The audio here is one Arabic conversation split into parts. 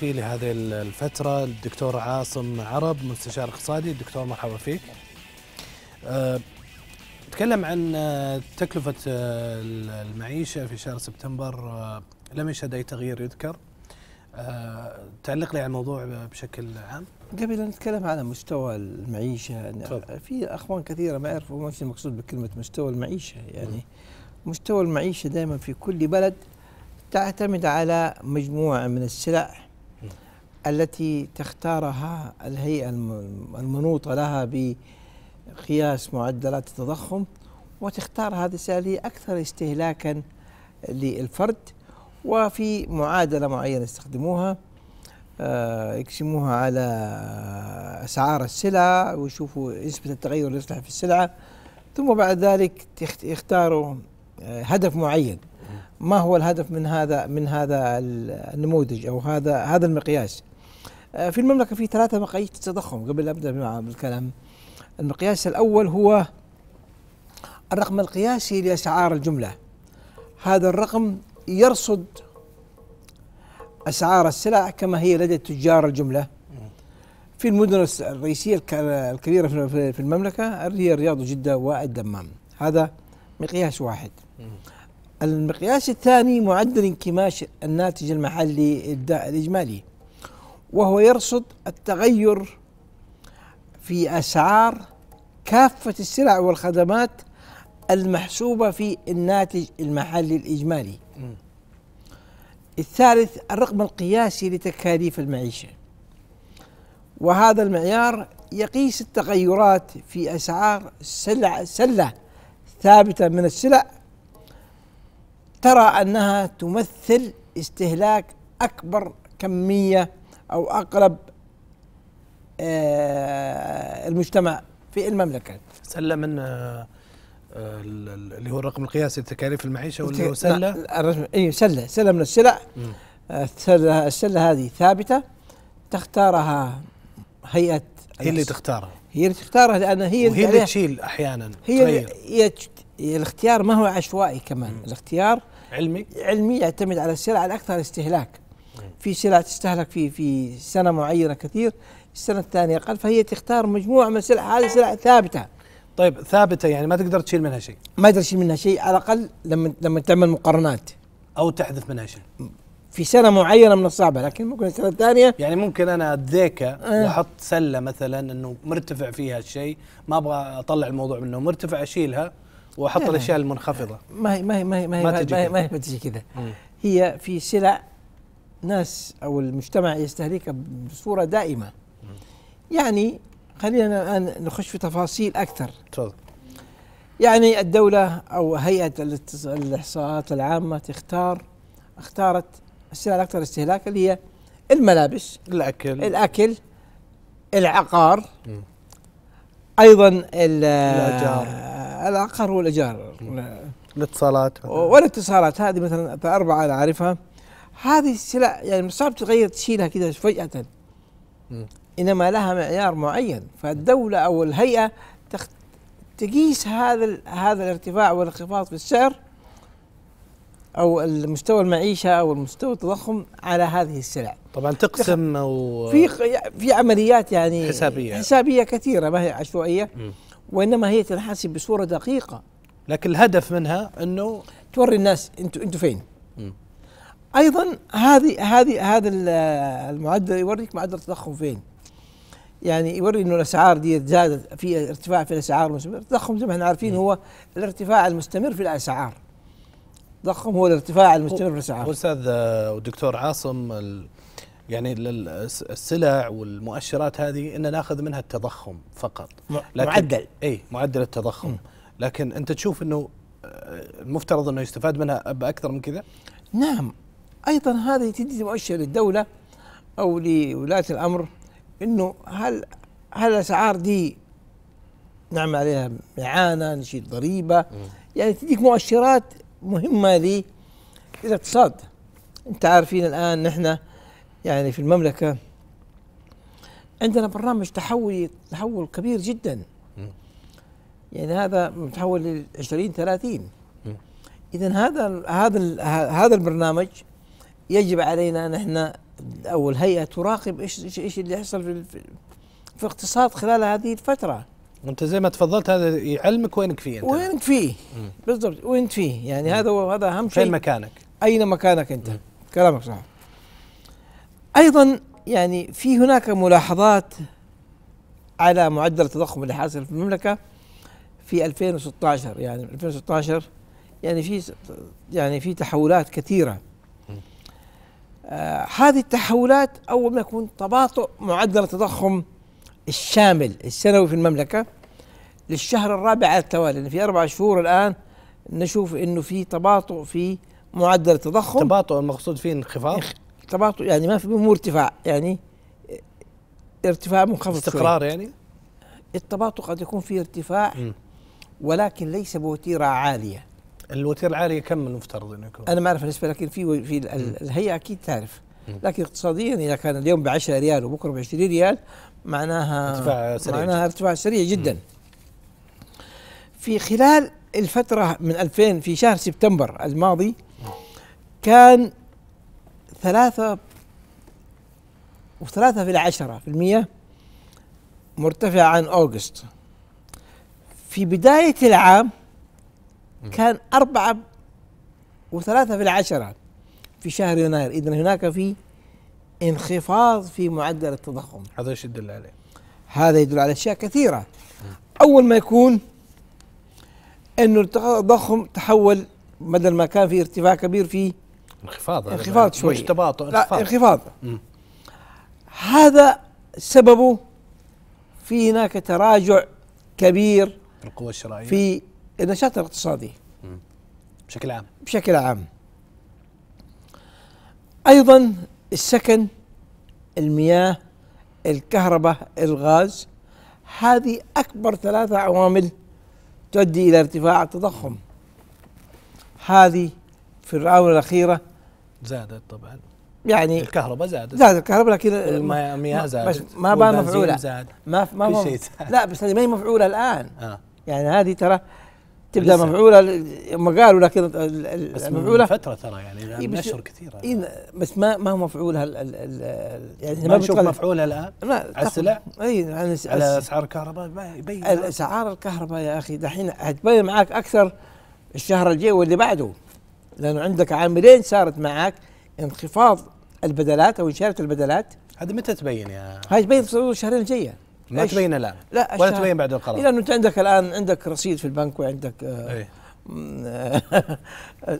في لهذه الفترة الدكتور عاصم عرب مستشار اقتصادي الدكتور مرحبا فيك أه، تكلم عن أه، تكلفة أه، المعيشة في شهر سبتمبر لم يشهد أي تغيير يذكر تعلق لي على الموضوع بشكل عام قبل أن نتكلم على مستوى المعيشة في أخوان كثيرة ما يعرفوا وش المقصود بكلمة مستوى المعيشة يعني مستوى المعيشة دائما في كل بلد تعتمد على مجموعة من السلع التي تختارها الهيئة المنوطة لها بقياس معدلات التضخم وتختار هذه الآلية أكثر استهلاكا للفرد وفي معادلة معينة يستخدموها آه، يقسموها على أسعار السلع ويشوفوا نسبة التغير اللي يصلح في السلعة ثم بعد ذلك يختاروا آه، هدف معين ما هو الهدف من هذا من هذا النموذج او هذا هذا المقياس آه، في المملكة في ثلاثة مقاييس للتضخم قبل أبدأ بالكلام المقياس الأول هو الرقم القياسي لأسعار الجملة هذا الرقم يرصد أسعار السلع كما هي لدى تجار الجملة في المدن الرئيسية الكبيرة في المملكة هي الرياض وجدة والدمام هذا مقياس واحد المقياس الثاني معدل انكماش الناتج المحلي الإجمالي وهو يرصد التغير في اسعار كافه السلع والخدمات المحسوبه في الناتج المحلي الاجمالي. الثالث الرقم القياسي لتكاليف المعيشه. وهذا المعيار يقيس التغيرات في اسعار سلع سله ثابته من السلع ترى انها تمثل استهلاك اكبر كميه او اقرب آه، المجتمع في المملكه سله من آه، اللي هو الرقم القياسي لتكاليف المعيشه واللي هو سله الرقم اي سله سله من السلع آه، السله السله هذه ثابته تختارها هيئه هي اللي تختارها هي اللي تختارها لان هي وهي اللي تشيل احيانا هي هي الاختيار ما هو عشوائي كمان مم. الاختيار علمي علمي يعتمد على السلع الاكثر استهلاك في سلع تستهلك في في سنه معينه كثير السنه الثانيه اقل فهي تختار مجموعه من السلع هذه سلع ثابته طيب ثابته يعني ما تقدر تشيل منها شيء ما تقدر تشيل منها شيء على الاقل لما لما تعمل مقارنات او تحذف منها شيء في سنه معينه من الصعبه لكن ممكن السنه الثانيه يعني ممكن انا اتذيكى أه واحط سله مثلا انه مرتفع فيها الشيء ما ابغى اطلع الموضوع منه مرتفع اشيلها واحط الاشياء المنخفضه ما هي ما هي ما هي ما هي ما, هي ما, هي ما, هي ما تجي كذا هي في سلع الناس أو المجتمع يستهلكها بصورة دائمة يعني خلينا الآن نخش في تفاصيل أكثر تفضل يعني الدولة أو هيئة الإحصاءات العامة تختار اختارت السلع الأكثر استهلاكا اللي هي الملابس الأكل الأكل العقار م. أيضا الأجار العقار والأجار الاتصالات والاتصالات هذه مثلا أربعة أنا أعرفها هذه السلع يعني صعب تغير تشيلها كذا فجأة إنما لها معيار معين فالدولة أو الهيئة تخ... تقيس هذا هذا الارتفاع والانخفاض في السعر او المستوى المعيشه او المستوى التضخم على هذه السلع طبعا تقسم و... في في عمليات يعني حسابيه حسابيه كثيره ما هي عشوائيه م. وانما هي تنحسب بصوره دقيقه لكن الهدف منها انه توري الناس أنتوا أنتوا فين م. ايضا هذه هذه هذا المعدل يوريك معدل التضخم فين يعني يوري انه الاسعار دي زادت في ارتفاع في الاسعار المستمر التضخم زي ما احنا عارفين هو الارتفاع المستمر في الاسعار التضخم هو الارتفاع المستمر في الاسعار استاذ والدكتور آه، عاصم يعني السلع والمؤشرات هذه ان ناخذ منها التضخم فقط لكن معدل اي معدل التضخم لكن انت تشوف انه المفترض آه، انه يستفاد منها باكثر من كذا نعم ايضا هذه تدي مؤشر للدوله او لولاه الامر انه هل هل الاسعار دي نعمل عليها اعانه نشيل ضريبه يعني تديك مؤشرات مهمه لي للاقتصاد انت عارفين الان نحن يعني في المملكه عندنا برنامج تحول تحول كبير جدا يعني هذا متحول ل 20 30 اذا هذا هذا هذا البرنامج يجب علينا ان احنا او الهيئه تراقب ايش ايش اللي يحصل في في الاقتصاد خلال هذه الفتره وانت زي ما تفضلت هذا يعلمك وينك فيه انت وينك فيه بالضبط وينك فيه يعني مم. هذا هو هذا اهم شيء فين مكانك اين مكانك انت مم. كلامك صح ايضا يعني في هناك ملاحظات على معدل التضخم اللي حاصل في المملكه في 2016 يعني 2016 يعني في يعني في تحولات كثيره آه، هذه التحولات أول ما يكون تباطؤ معدل التضخم الشامل السنوي في المملكة للشهر الرابع على التوالي يعني في أربع شهور الآن نشوف أنه في تباطؤ في معدل التضخم تباطؤ المقصود فيه انخفاض؟ تباطؤ يعني ما في مو ارتفاع يعني ارتفاع منخفض استقرار شوي. يعني؟ التباطؤ قد يكون فيه ارتفاع م. ولكن ليس بوتيرة عالية الوتيره العاليه كم المفترض انه يكون؟ انا ما اعرف النسبه لكن في في الهيئه اكيد تعرف لكن اقتصاديا اذا كان اليوم ب 10 ريال وبكره ب 20 ريال معناها ارتفاع سريع معناها ارتفاع سريع جدا في خلال الفترة من 2000 في شهر سبتمبر الماضي كان ثلاثة وثلاثة في العشرة في المية مرتفع عن أوغست في بداية العام كان أربعة وثلاثة في العشرة في شهر يناير إذن هناك في انخفاض في معدل التضخم هذا ايش يدل عليه؟ هذا يدل على أشياء كثيرة أول ما يكون أنه التضخم تحول بدل ما كان في ارتفاع كبير في انخفاض انخفاض شوي مش تباطؤ انخفاض لا انخفاض هذا سببه في هناك تراجع كبير في القوة الشرائية في النشاط الاقتصادي بشكل عام بشكل عام ايضا السكن المياه الكهرباء الغاز هذه اكبر ثلاثه عوامل تؤدي الى ارتفاع التضخم هذه في الاونه الاخيره زادت طبعا يعني الكهرباء زادت زادت الكهرباء لكن المياه زادت بس ما بقى مفعوله زاد ما ما لا بس هذه ما هي مفعوله الان آه. يعني هذه ترى تبدا مفعوله هم قالوا لكن المفعوله فتره ترى يعني من اشهر إيه، كثيره إيه بس ما ما هو مفعولها الـ الـ الـ يعني ما نشوف مفعولها الان على السلع اي على اسعار الكهرباء ما يبين اسعار الكهرباء يا اخي دحين حتبين معك اكثر الشهر الجاي واللي بعده لانه عندك عاملين صارت معك انخفاض البدلات او اشاره البدلات هذه متى تبين يا هاي تبين في الشهرين الجايه ما تبين الان لا ولا تبين بعد القرار لانه انت عندك الان عندك رصيد في البنك وعندك أيه؟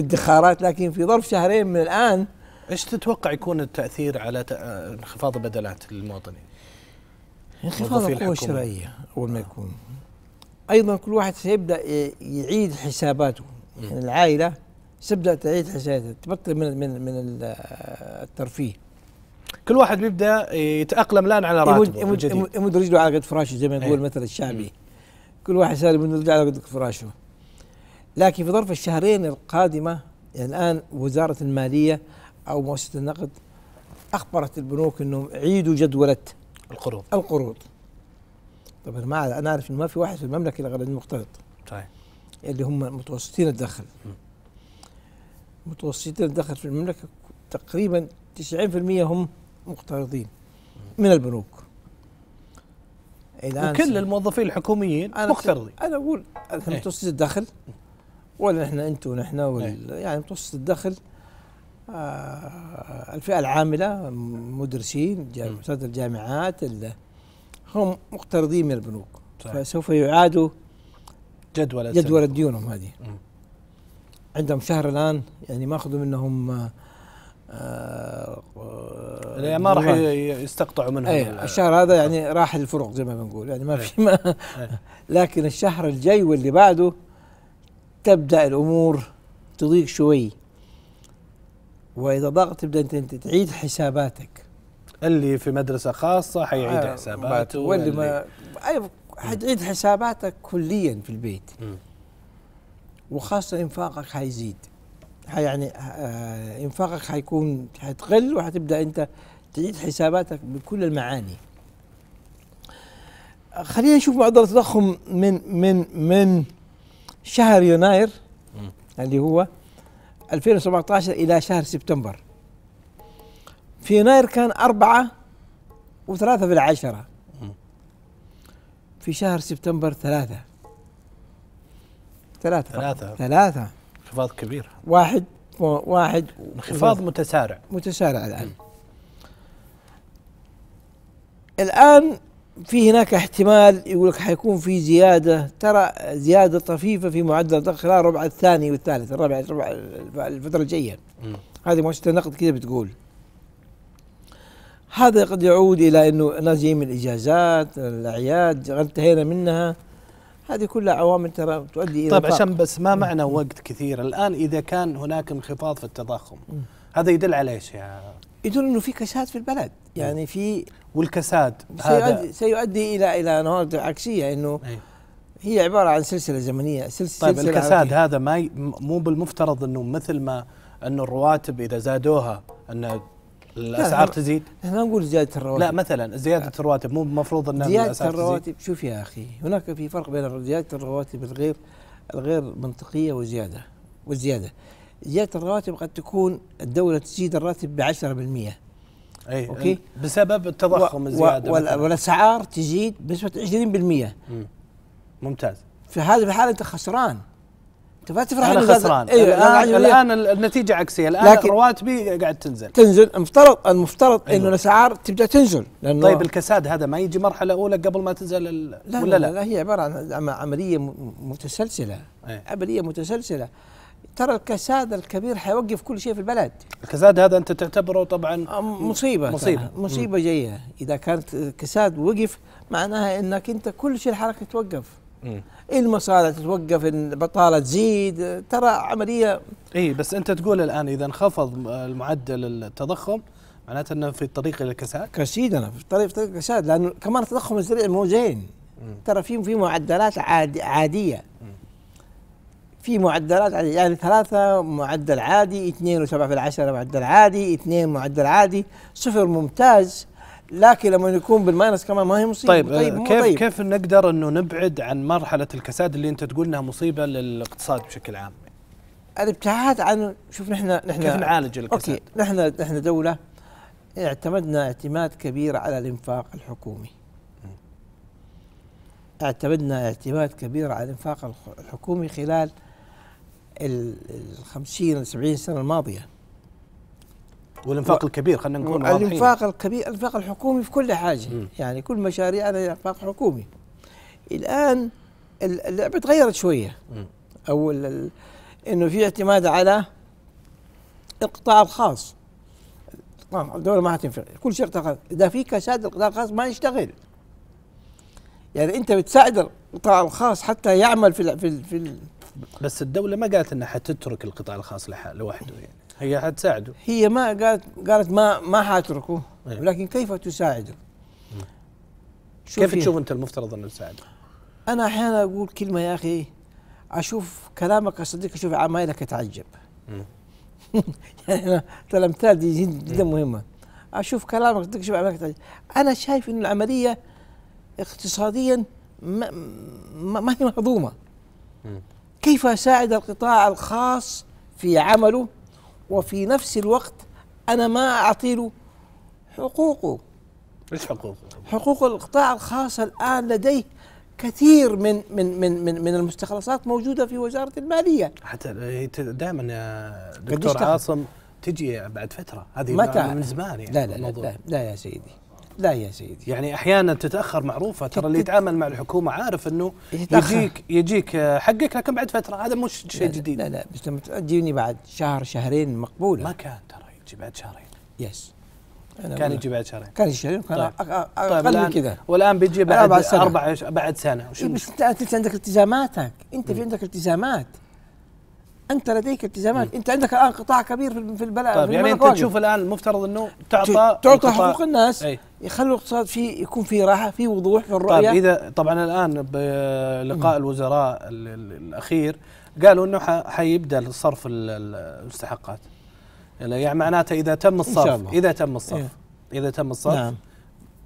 ادخارات لكن في ظرف شهرين من الان ايش تتوقع يكون التاثير على آه، انخفاض البدلات للمواطنين؟ انخفاض القوة الشرائية أول ما آه. يكون أيضا كل واحد سيبدأ يعيد حساباته يعني العائلة ستبدأ تعيد حساباتها تبطل من من من الترفيه كل واحد بيبدا يتاقلم الان على راتبه يمد, يمد, يمد رجله على قد فراشه زي ما إيه. يقول المثل الشعبي كل واحد صار يمد رجله على قد فراشه لكن في ظرف الشهرين القادمه يعني الان وزاره الماليه او مؤسسه النقد اخبرت البنوك انهم عيدوا جدوله القروض القروض طبعا ما انا اعرف انه ما في واحد في المملكه الا غير المقترض صحيح اللي هم متوسطين الدخل متوسطين الدخل في المملكه تقريبا 90% هم مقترضين من البنوك الان وكل الموظفين الحكوميين أنا مقترضين انا اقول احنا إيه. متوسط الدخل ولا احنا انتم ونحن وال... إيه. يعني متوسط الدخل آه الفئه العامله مدرسين إيه. اساتذه الجامعات هم مقترضين من البنوك صحيح. فسوف يعادوا جدول جدول ديونهم هذه عندهم شهر الان يعني ماخذوا منهم آه، يعني ما راح يستقطعوا منهم أيه آه. الشهر هذا يعني راح الفرق زي ما بنقول يعني ما في ما لكن الشهر الجاي واللي بعده تبدا الامور تضيق شوي واذا ضاق تبدا انت تعيد حساباتك اللي في مدرسه خاصه حيعيد آه حساباته واللي ما اي حتعيد حساباتك كليا في البيت وخاصه انفاقك حيزيد يعني آه، انفاقك حيكون حتقل وحتبدا انت تعيد حساباتك بكل المعاني خلينا نشوف معدل التضخم من من من شهر يناير اللي هو 2017 الى شهر سبتمبر في يناير كان أربعة وثلاثة في العشرة في شهر سبتمبر ثلاثة ثلاثة ثلاثة, ثلاثة. انخفاض كبير واحد واحد انخفاض متسارع متسارع الآن الآن في هناك احتمال يقول لك حيكون في زيادة ترى زيادة طفيفة في معدل الضغط خلال الربع الثاني والثالث الربع الربع الفترة الجاية هذه مؤسسة النقد كذا بتقول هذا قد يعود إلى أنه الناس جايين من الإجازات الأعياد انتهينا منها هذه كلها عوامل ترى تؤدي الى طيب عشان بس ما معنى وقت كثير الان اذا كان هناك انخفاض في التضخم هذا يدل على ايش يا يدل انه في كساد في البلد يعني في والكساد سيؤدي, سيؤدي الى الى نواه عكسيه انه إيه. هي عباره عن سلسله زمنيه سلسله طيب سلسلة الكساد هذا ما مو بالمفترض انه مثل ما انه الرواتب اذا زادوها ان الاسعار تزيد احنا نقول زياده الرواتب لا مثلا زياده الرواتب مو المفروض انها زياده الرواتب تزيد. شوف يا اخي هناك في فرق بين زياده الرواتب الغير الغير منطقيه وزياده والزياده زياده الرواتب قد تكون الدوله تزيد الراتب ب 10% أي اوكي بسبب التضخم الزياده والاسعار تزيد بنسبه 20% ممتاز في هذه الحاله انت خسران تفرح انا خسران أيوة الان, الآن النتيجه عكسيه الان لكن رواتبي قاعد تنزل تنزل المفترض المفترض أيوة. انه الاسعار تبدا تنزل لانه طيب الكساد هذا ما يجي مرحله اولى قبل ما تنزل لا ولا لا, لا, لا, لا هي عباره عن عمليه متسلسله أيه. عمليه متسلسله ترى الكساد الكبير حيوقف كل شيء في البلد الكساد هذا انت تعتبره طبعا مصيبه مصيبه مصيبه جايه اذا كانت الكساد وقف معناها انك انت كل شيء الحركه توقف إيه المصالح تتوقف البطاله تزيد ترى عمليه اي بس انت تقول الان اذا انخفض المعدل التضخم معناته انه في الطريق الى الكساد كسيد انا في الطريق في طريق الكساد لانه كمان التضخم السريع مو زين ترى في في معدلات عادي عاديه في معدلات عادية يعني ثلاثة معدل عادي اثنين وسبعة في العشرة معدل عادي اثنين معدل عادي صفر ممتاز لكن لما يكون بالماينس كمان ما هي مصيبه طيب, طيب كيف طيب. كيف نقدر انه نبعد عن مرحله الكساد اللي انت تقول انها مصيبه للاقتصاد بشكل عام الابتعاد عن شوف نحن نحن كيف نعالج الكساد اوكي نحن نحن دوله اعتمدنا اعتماد كبير على الانفاق الحكومي اعتمدنا اعتماد كبير على الانفاق الحكومي خلال ال 50 70 سنه الماضيه والانفاق الكبير خلينا نكون واضحين الانفاق الكبير الانفاق الحكومي في كل حاجه م. يعني كل مشاريعنا انفاق حكومي الان اللعبه تغيرت شويه م. او ال... انه في اعتماد على القطاع الخاص الدوله ما حتنفع كل شيء قطاع خاص اذا في كساد القطاع الخاص ما يشتغل يعني انت بتساعد القطاع الخاص حتى يعمل في ال في ال في ال بس الدوله ما قالت انها حتترك القطاع الخاص لوحده يعني هي حتساعده هي ما قالت قالت ما ما حاتركه إيه. ولكن كيف تساعده؟ كيف تشوف انت المفترض انه تساعده؟ انا احيانا اقول كلمه يا اخي اشوف كلامك الصديق اشوف عمايلك اتعجب يعني انا الامثال دي جدا مهمه اشوف كلامك صدق اشوف عمايلك اتعجب انا شايف ان العمليه اقتصاديا ما, ما هي مهضومه كيف اساعد القطاع الخاص في عمله وفي نفس الوقت انا ما اعطي له حقوقه ايش حقوقه؟ حقوق القطاع الخاص الان لديه كثير من من من من, من المستخلصات موجوده في وزاره الماليه حتى دائما يا دكتور عاصم تجي بعد فتره هذه متى؟ من زمان يعني لا لا, لا لا لا, لا يا سيدي لا يا سيدي يعني احيانا تتاخر معروفه ترى اللي يتعامل مع الحكومه عارف انه يتأخر. يجيك يجيك آه، حقك لكن بعد فتره هذا مش شيء جديد لا لا بس لما تجيني بعد شهر شهرين مقبوله ما كان ترى يجي بعد شهرين يس كان يجي بعد شهرين كان شهرين كان طيب. طيب، اقل طيب من كذا والان بيجي بعد اربع بعد سنه وش إيه، بس انت عندك التزاماتك انت في عندك التزامات انت لديك التزامات انت عندك الان قطاع كبير في البلاء طيب في يعني انت تشوف الان المفترض انه تعطى تعطى حقوق الناس ايه؟ يخلوا الاقتصاد في يكون في راحه في وضوح في الرؤيه طيب اذا طبعا الان بلقاء الوزراء الاخير قالوا انه حيبدا صرف المستحقات يعني, يعني معناته اذا تم الصرف إن شاء الله. اذا تم الصرف إيه. اذا تم الصرف نعم.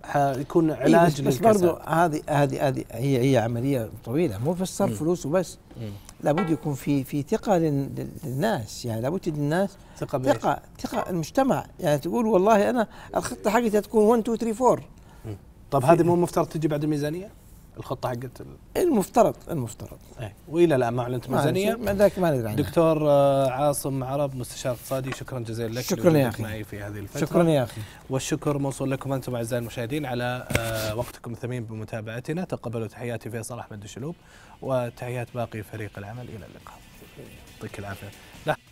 حيكون إيه، علاج إيه بس, بس برضه هذه هذه هذه هي هي عمليه طويله مو بس صرف فلوس وبس مم. لابد يكون في في ثقه للناس يعني لابد للناس ثقه بيش. ثقه ثقه المجتمع يعني تقول والله انا الخطه حقتي تكون 1 2 3 4 طب هذه مو مفترض تجي بعد الميزانيه؟ الخطه حقت المفترض المفترض ايه والى الان ما اعلنت ميزانيه ما ذاك ما ندري دكتور آه، عاصم عرب مستشار اقتصادي شكرا جزيلا لك شكرا يا اخي معي في هذه الفتره شكرا يا اخي والشكر موصول لكم انتم اعزائي المشاهدين على آه، وقتكم الثمين بمتابعتنا تقبلوا تحياتي فيصل احمد الشلوب وتحيات باقي فريق العمل الى اللقاء يعطيك العافيه